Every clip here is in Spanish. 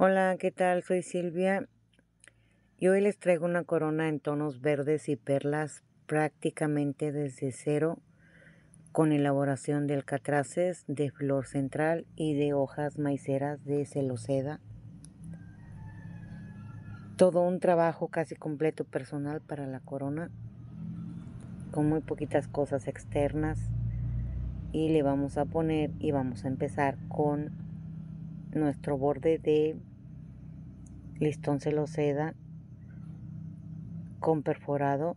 Hola, ¿qué tal? Soy Silvia y hoy les traigo una corona en tonos verdes y perlas prácticamente desde cero con elaboración de alcatraces, de flor central y de hojas maiceras de celoseda Todo un trabajo casi completo personal para la corona con muy poquitas cosas externas y le vamos a poner y vamos a empezar con nuestro borde de listón seda con perforado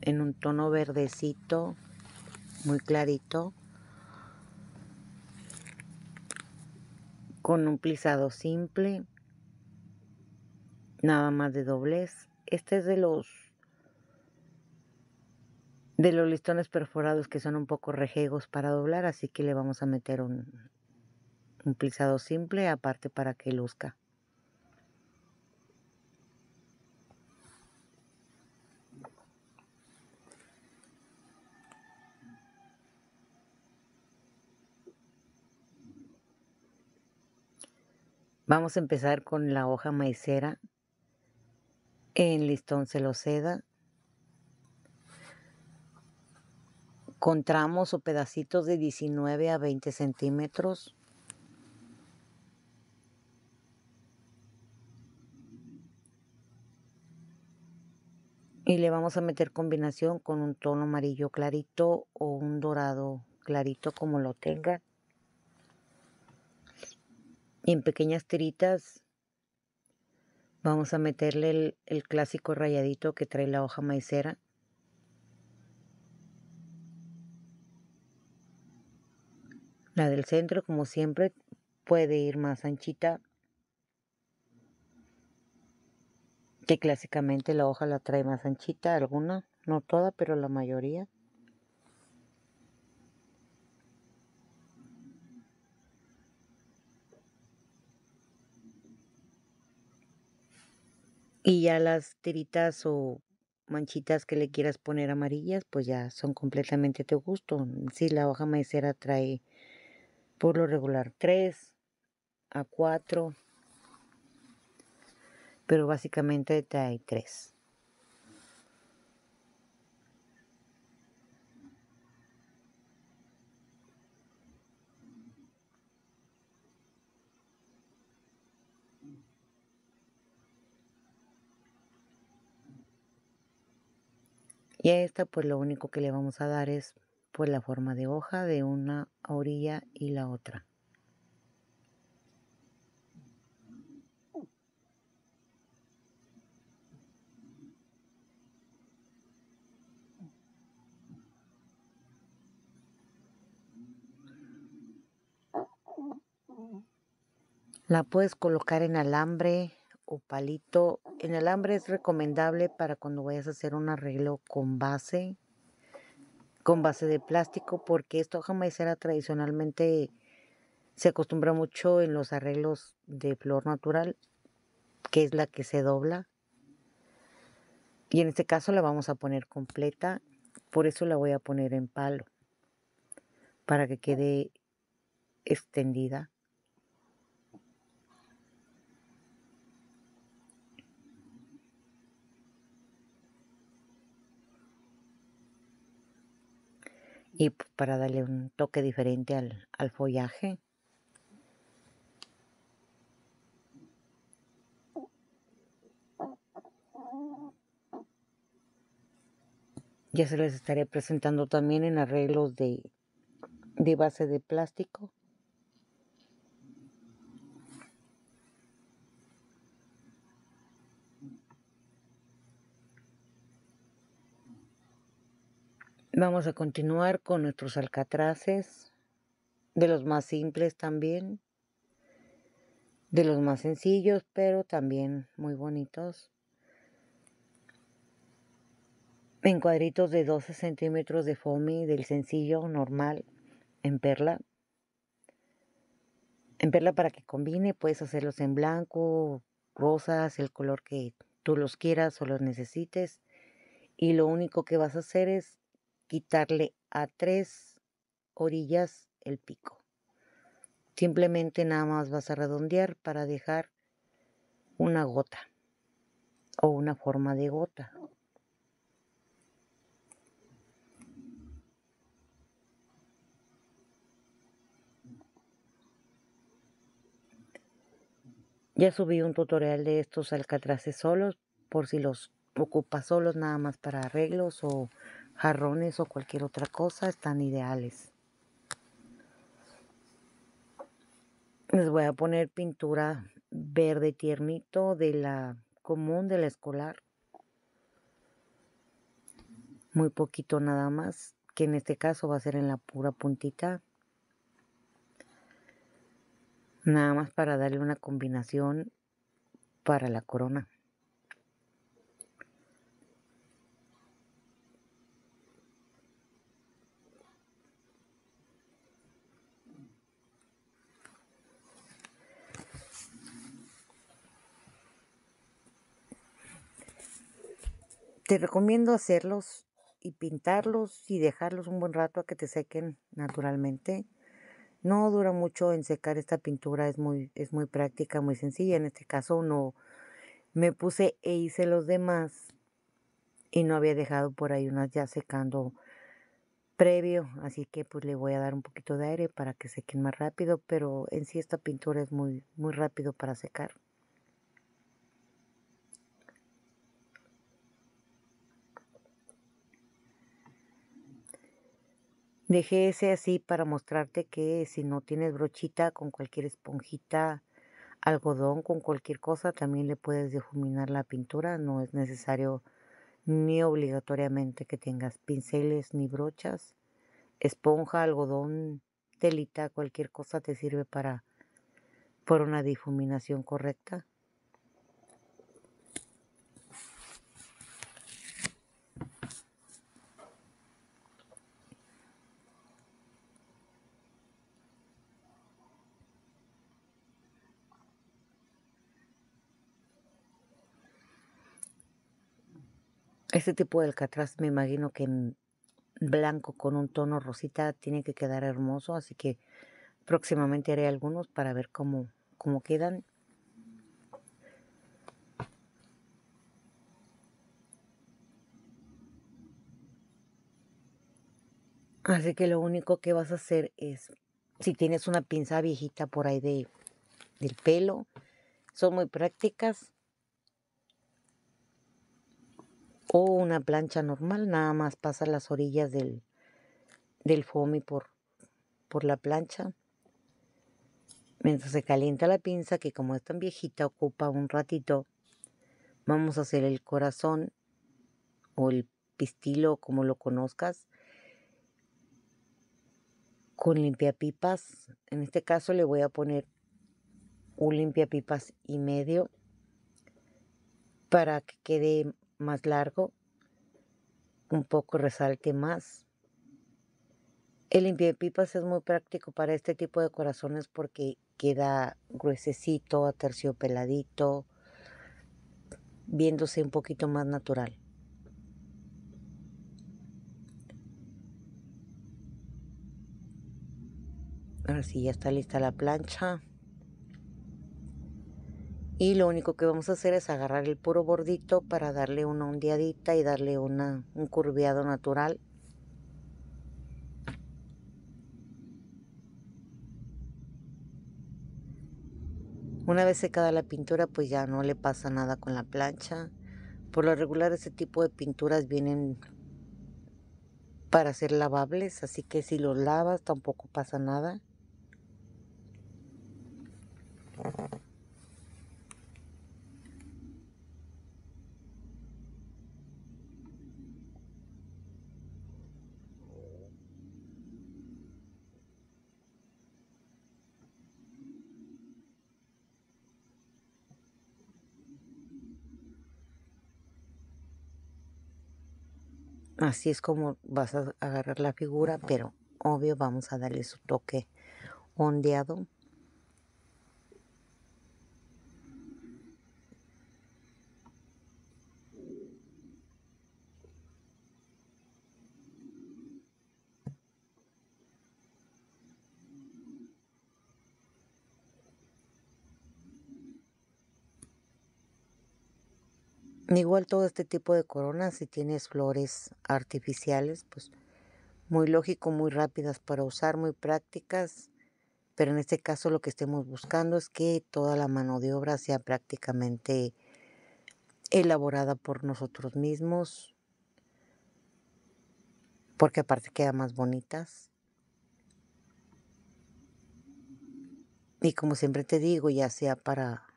en un tono verdecito muy clarito con un plisado simple nada más de doblez este es de los de los listones perforados que son un poco rejegos para doblar así que le vamos a meter un, un plisado simple aparte para que luzca Vamos a empezar con la hoja maicera en listón celoseda, con tramos o pedacitos de 19 a 20 centímetros. Y le vamos a meter combinación con un tono amarillo clarito o un dorado clarito como lo tenga en pequeñas tiritas vamos a meterle el, el clásico rayadito que trae la hoja maicera. La del centro, como siempre, puede ir más anchita. Que clásicamente la hoja la trae más anchita, alguna, no toda, pero la mayoría. Y ya las tiritas o manchitas que le quieras poner amarillas, pues ya son completamente tu gusto. Si la hoja maicera trae por lo regular 3 a 4, pero básicamente trae 3. Y a esta pues lo único que le vamos a dar es pues la forma de hoja de una orilla y la otra. La puedes colocar en alambre, palito en alambre es recomendable para cuando vayas a hacer un arreglo con base, con base de plástico, porque esto era tradicionalmente se acostumbra mucho en los arreglos de flor natural, que es la que se dobla. Y en este caso la vamos a poner completa, por eso la voy a poner en palo, para que quede extendida. y pues, para darle un toque diferente al, follaje. Ya se les estaré presentando también en arreglos de base de plástico. Vamos a continuar con nuestros alcatraces, de los más simples también, de los más sencillos, pero también muy bonitos. En cuadritos de 12 centímetros de foamy, del sencillo normal, en perla. En perla para que combine, puedes hacerlos en blanco, rosas, el color que tú los quieras o los necesites. Y lo único que vas a hacer es quitarle a tres orillas el pico. Simplemente nada más vas a redondear para dejar una gota o una forma de gota. Ya subí un tutorial de estos alcatraces solos por si los ocupas solos nada más para arreglos o jarrones o cualquier otra cosa están ideales. Les voy a poner pintura verde tiernito de la común, de la escolar. Muy poquito nada más, que en este caso va a ser en la pura puntita. Nada más para darle una combinación para la corona. Te recomiendo hacerlos y pintarlos y dejarlos un buen rato a que te sequen naturalmente. No dura mucho en secar esta pintura, es muy, es muy práctica, muy sencilla. En este caso no me puse e hice los demás y no había dejado por ahí unas ya secando previo, así que pues le voy a dar un poquito de aire para que sequen más rápido, pero en sí esta pintura es muy, muy rápido para secar. Dejé ese así para mostrarte que si no tienes brochita, con cualquier esponjita, algodón, con cualquier cosa, también le puedes difuminar la pintura. No es necesario ni obligatoriamente que tengas pinceles ni brochas. Esponja, algodón, telita, cualquier cosa te sirve para por una difuminación correcta. Este tipo de alcatraz me imagino que en blanco con un tono rosita tiene que quedar hermoso, así que próximamente haré algunos para ver cómo, cómo quedan. Así que lo único que vas a hacer es, si tienes una pinza viejita por ahí de, del pelo, son muy prácticas, o una plancha normal, nada más pasa las orillas del, del foamy por, por la plancha. Mientras se calienta la pinza, que como es tan viejita, ocupa un ratito, vamos a hacer el corazón o el pistilo, como lo conozcas, con limpiapipas. En este caso le voy a poner un limpiapipas y medio para que quede más largo, un poco resalte más. El pipas es muy práctico para este tipo de corazones porque queda gruesecito, terciopeladito, viéndose un poquito más natural. Ahora ya está lista la plancha y lo único que vamos a hacer es agarrar el puro bordito para darle una ondeadita y darle una, un curviado natural Una vez secada la pintura, pues ya no le pasa nada con la plancha. Por lo regular, ese tipo de pinturas vienen para ser lavables, así que si los lavas tampoco pasa nada. así es como vas a agarrar la figura, pero obvio vamos a darle su toque ondeado Igual todo este tipo de coronas, si tienes flores artificiales, pues muy lógico, muy rápidas para usar, muy prácticas, pero en este caso lo que estemos buscando es que toda la mano de obra sea prácticamente elaborada por nosotros mismos, porque aparte queda más bonitas. Y como siempre te digo, ya sea para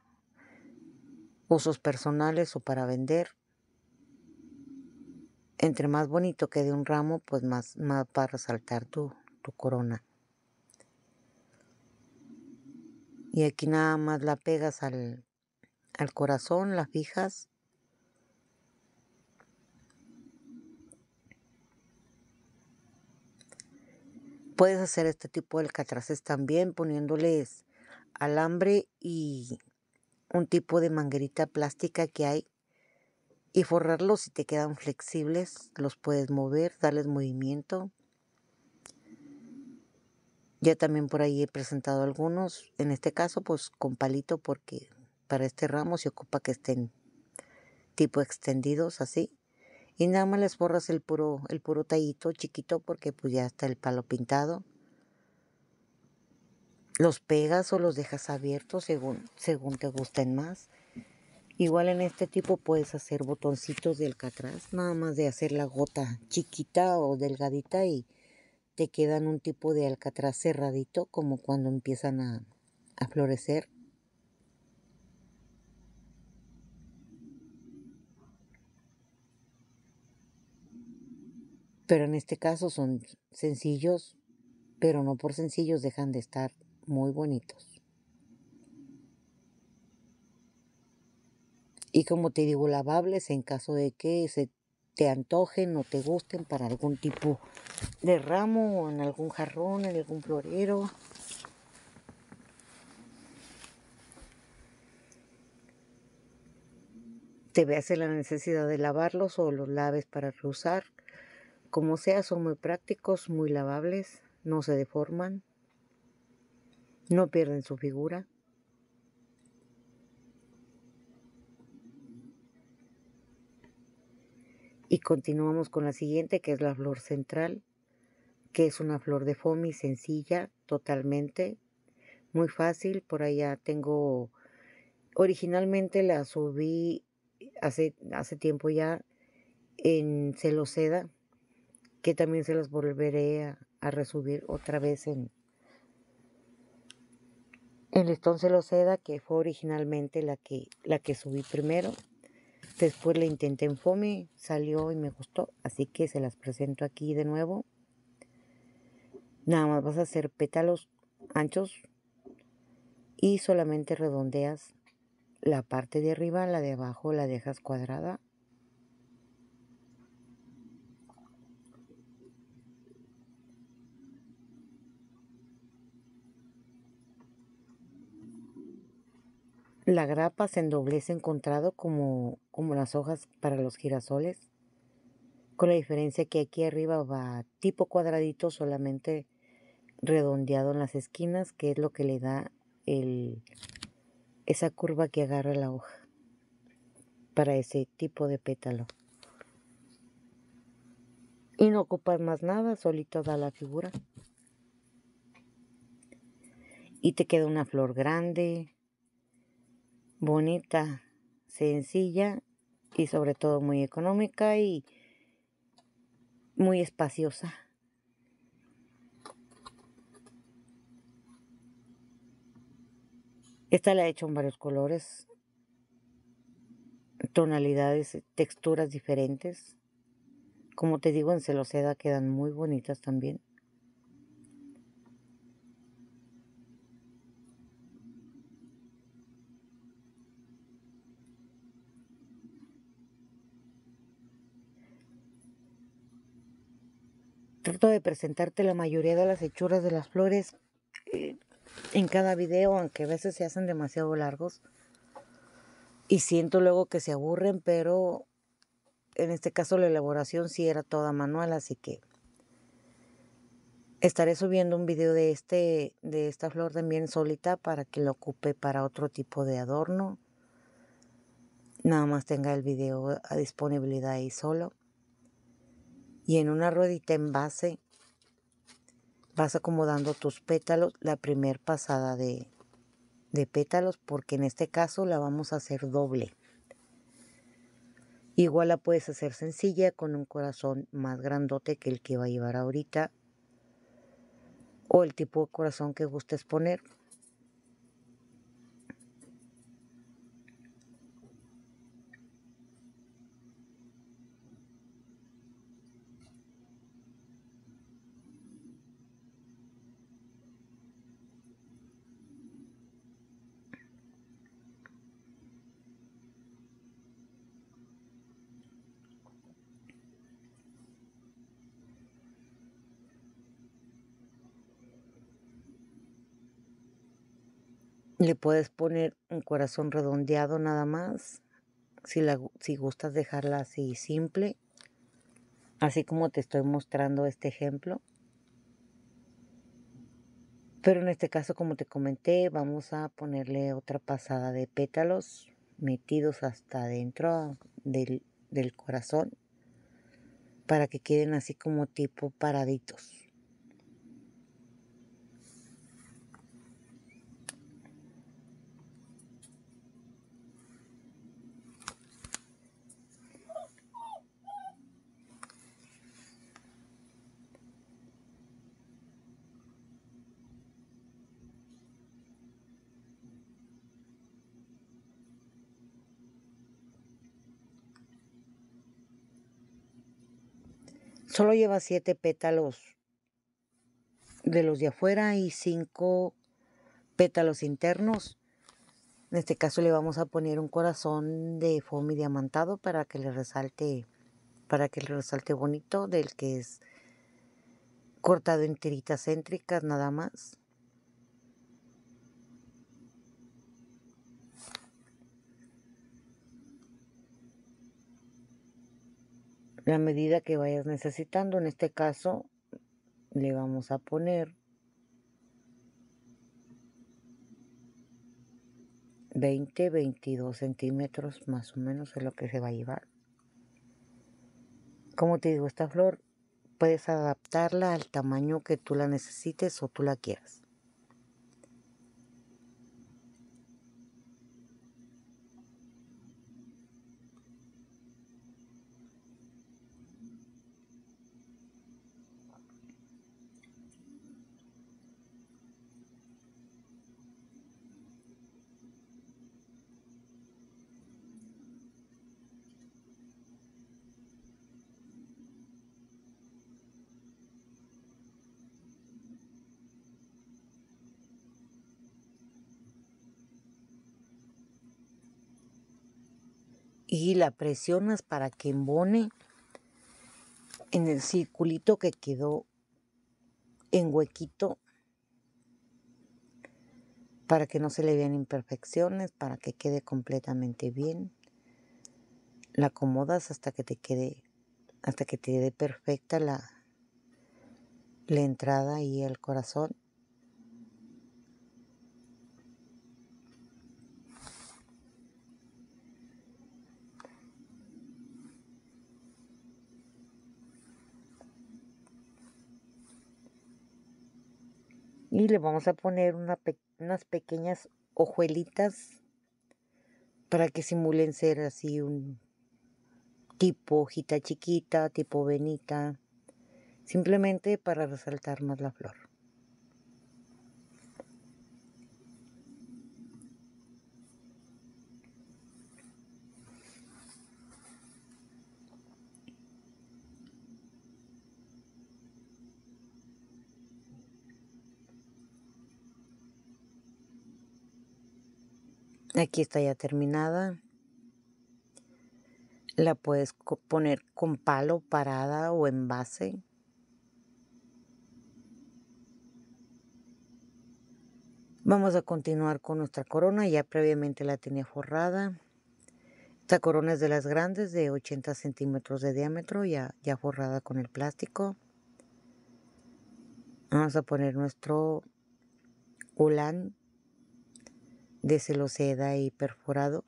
usos personales o para vender. Entre más bonito quede un ramo, pues más, más para a resaltar tu, corona. Y aquí nada más la pegas al, al corazón, la fijas. Puedes hacer este tipo de alcatraces también poniéndoles alambre y un tipo de manguerita plástica que hay y forrarlos si te quedan flexibles, los puedes mover, darles movimiento. Ya también por ahí he presentado algunos, en este caso pues con palito porque para este ramo se ocupa que estén tipo extendidos así y nada más les forras el puro el puro tallito chiquito porque pues ya está el palo pintado los pegas o los dejas abiertos según, según te gusten más. Igual en este tipo puedes hacer botoncitos de alcatraz, nada más de hacer la gota chiquita o delgadita y te quedan un tipo de alcatraz cerradito como cuando empiezan a, a florecer. Pero en este caso son sencillos, pero no por sencillos dejan de estar muy bonitos. Y como te digo, lavables en caso de que se te antojen o te gusten para algún tipo de ramo o en algún jarrón, en algún florero. te veas la necesidad de lavarlos o los laves para reusar. Como sea, son muy prácticos, muy lavables, no se deforman. No pierden su figura. Y continuamos con la siguiente, que es la flor central, que es una flor de foamy sencilla, totalmente, muy fácil. Por allá tengo, originalmente la subí hace, hace tiempo ya en celoseda, que también se las volveré a, a resubir otra vez en, el listón celoseda, que fue originalmente la que, la que subí primero. Después la intenté en fome, salió y me gustó, así que se las presento aquí de nuevo. Nada más vas a hacer pétalos anchos y solamente redondeas la parte de arriba, la de abajo la dejas cuadrada la grapa se endoblece encontrado como, como las hojas para los girasoles, con la diferencia que aquí arriba va tipo cuadradito solamente redondeado en las esquinas, que es lo que le da esa curva que agarra la hoja para ese tipo de pétalo. Y no ocupas más nada, solito da la figura. Y te queda una flor grande, bonita, sencilla y sobre todo muy económica y muy espaciosa. Esta la he hecho en varios colores, tonalidades, texturas diferentes. Como te digo, en celoseda quedan muy bonitas también. de presentarte la mayoría de las hechuras de las flores eh, en cada video, aunque a veces se hacen demasiado largos. Y siento luego que se aburren, pero en este caso la elaboración sí era toda manual, así que estaré subiendo un video de este de esta flor también solita para que lo ocupe para otro tipo de adorno. Nada más tenga el video a eh, disponibilidad ahí solo y en una ruedita en base vas acomodando tus pétalos la primer pasada de, de pétalos porque en este caso la vamos a hacer doble. Igual la puedes hacer sencilla con un corazón más grandote que el que va a llevar ahorita o el tipo de corazón que gustes poner. Le puedes poner un corazón redondeado nada más, si, si gustas dejarla así simple, así como te estoy mostrando este ejemplo. Pero en este caso, como te comenté, vamos a ponerle otra pasada de pétalos metidos hasta dentro del, del corazón para que queden así como tipo paraditos. Solo lleva siete pétalos de los de afuera y cinco pétalos internos. En este caso le vamos a poner un corazón de foamy diamantado para que le resalte, para que le resalte bonito del que es cortado en tiritas céntricas nada más. la medida que vayas necesitando. En este caso le vamos a poner 20, 22 centímetros más o menos es lo que se va a llevar. Como te digo, esta flor puedes adaptarla al tamaño que tú la necesites o tú la quieras. y la presionas para que embone en el circulito que quedó en huequito para que no se le vean imperfecciones, para que quede completamente bien. La acomodas hasta que te quede hasta que te perfecta la la entrada y el corazón. y le vamos a poner unas pequeñas hojuelitas para que simulen ser así un tipo hojita chiquita, tipo venita, simplemente para resaltar más la flor. Aquí está ya terminada. La puedes poner con palo, parada o en base. Vamos a continuar con nuestra corona. Ya previamente la tenía forrada. Esta corona es de las grandes, de 80 centímetros de diámetro, ya, ya forrada con el plástico. Vamos a poner nuestro ulán de celoseda y perforado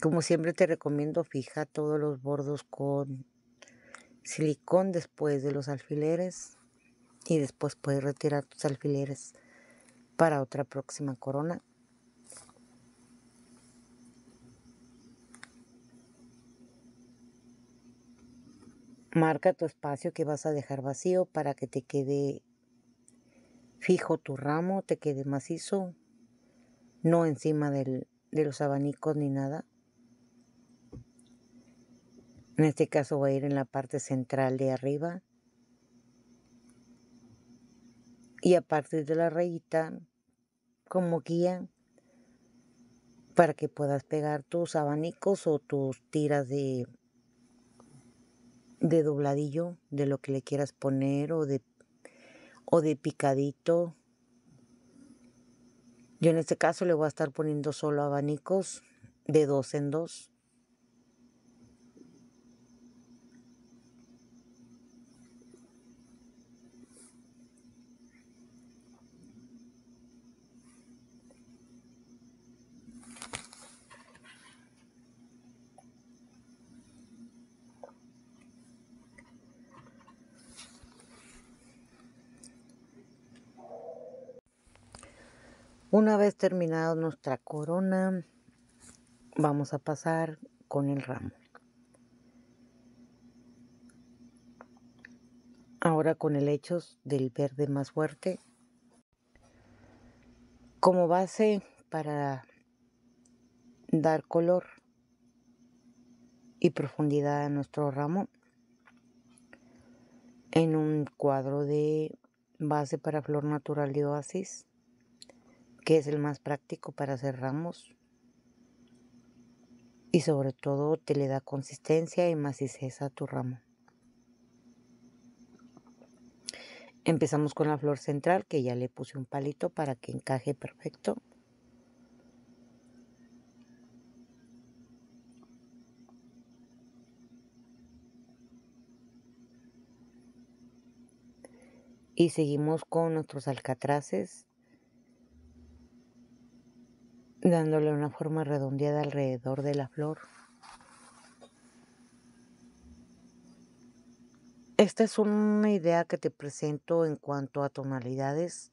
Como siempre te recomiendo fija todos los bordos con silicón después de los alfileres y después puedes retirar tus alfileres para otra próxima corona. Marca tu espacio que vas a dejar vacío para que te quede fijo tu ramo, te quede macizo, no encima de los abanicos ni nada. En este caso voy a ir en la parte central de arriba. Y a partir de la rayita, como guía, para que puedas pegar tus abanicos o tus tiras de, de dobladillo, de lo que le quieras poner o de, o de picadito. Yo en este caso le voy a estar poniendo solo abanicos de dos en dos Una vez terminada nuestra corona, vamos a pasar con el ramo. Ahora con el hecho del verde más fuerte. Como base para dar color y profundidad a nuestro ramo en un cuadro de base para flor natural de oasis que es el más práctico para hacer ramos y sobre todo te le da consistencia y maciceza a tu ramo. Empezamos con la flor central que ya le puse un palito para que encaje perfecto. Y seguimos con nuestros alcatraces dándole una forma redondeada alrededor de la flor. Esta es una idea que te presento en cuanto a tonalidades,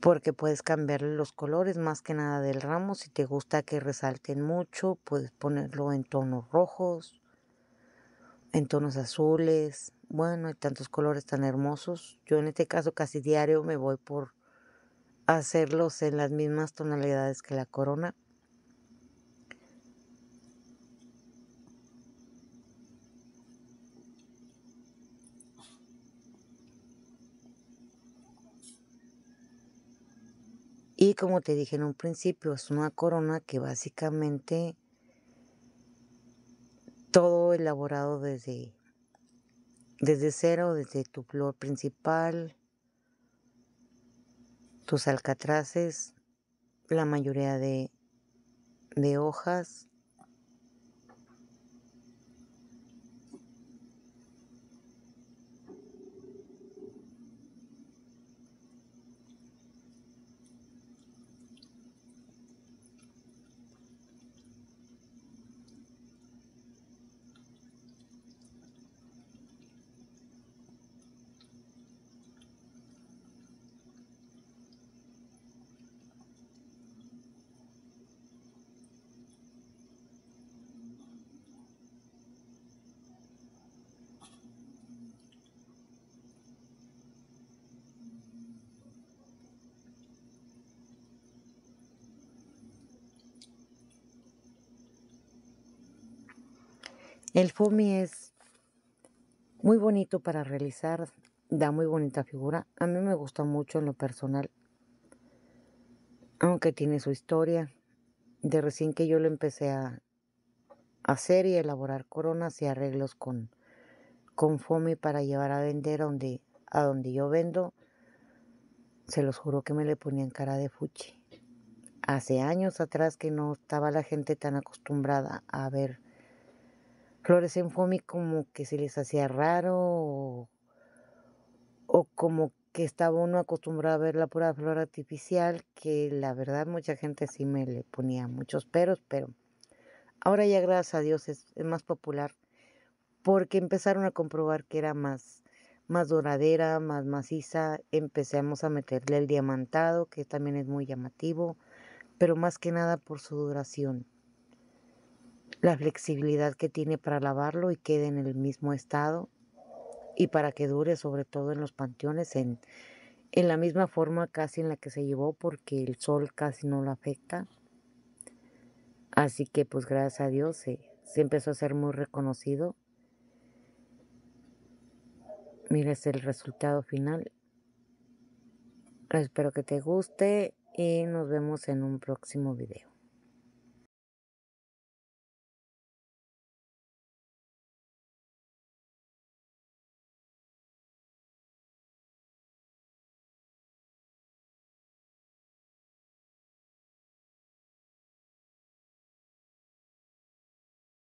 porque puedes cambiar los colores más que nada del ramo. Si te gusta que resalten mucho, puedes ponerlo en tonos rojos, en tonos azules. Bueno, hay tantos colores tan hermosos. Yo en este caso casi diario me voy por hacerlos en las mismas tonalidades que la corona. Y como te dije en un principio, es una corona que básicamente todo elaborado desde, desde cero, desde tu flor principal, tus alcatraces, la mayoría de, de hojas, El FOMI es muy bonito para realizar, da muy bonita figura. A mí me gusta mucho en lo personal, aunque tiene su historia. De recién que yo lo empecé a hacer y elaborar coronas y arreglos con, con FOMI para llevar a vender a donde, a donde yo vendo, se los juro que me le ponían cara de fuchi. Hace años atrás que no estaba la gente tan acostumbrada a ver Flores en Fomi como que se les hacía raro o, como que estaba uno acostumbrado a ver la pura flor artificial, que la verdad mucha gente sí me le ponía muchos peros, pero ahora ya gracias a Dios es, más popular porque empezaron a comprobar que era más, más doradera, más maciza, empezamos a meterle el diamantado, que también es muy llamativo, pero más que nada por su duración la flexibilidad que tiene para lavarlo y quede en el mismo estado y para que dure sobre todo en los panteones en, en la misma forma casi en la que se llevó porque el sol casi no lo afecta. Así que pues gracias a Dios se, se empezó a ser muy reconocido. Mira, es el resultado final. Espero que te guste y nos vemos en un próximo video.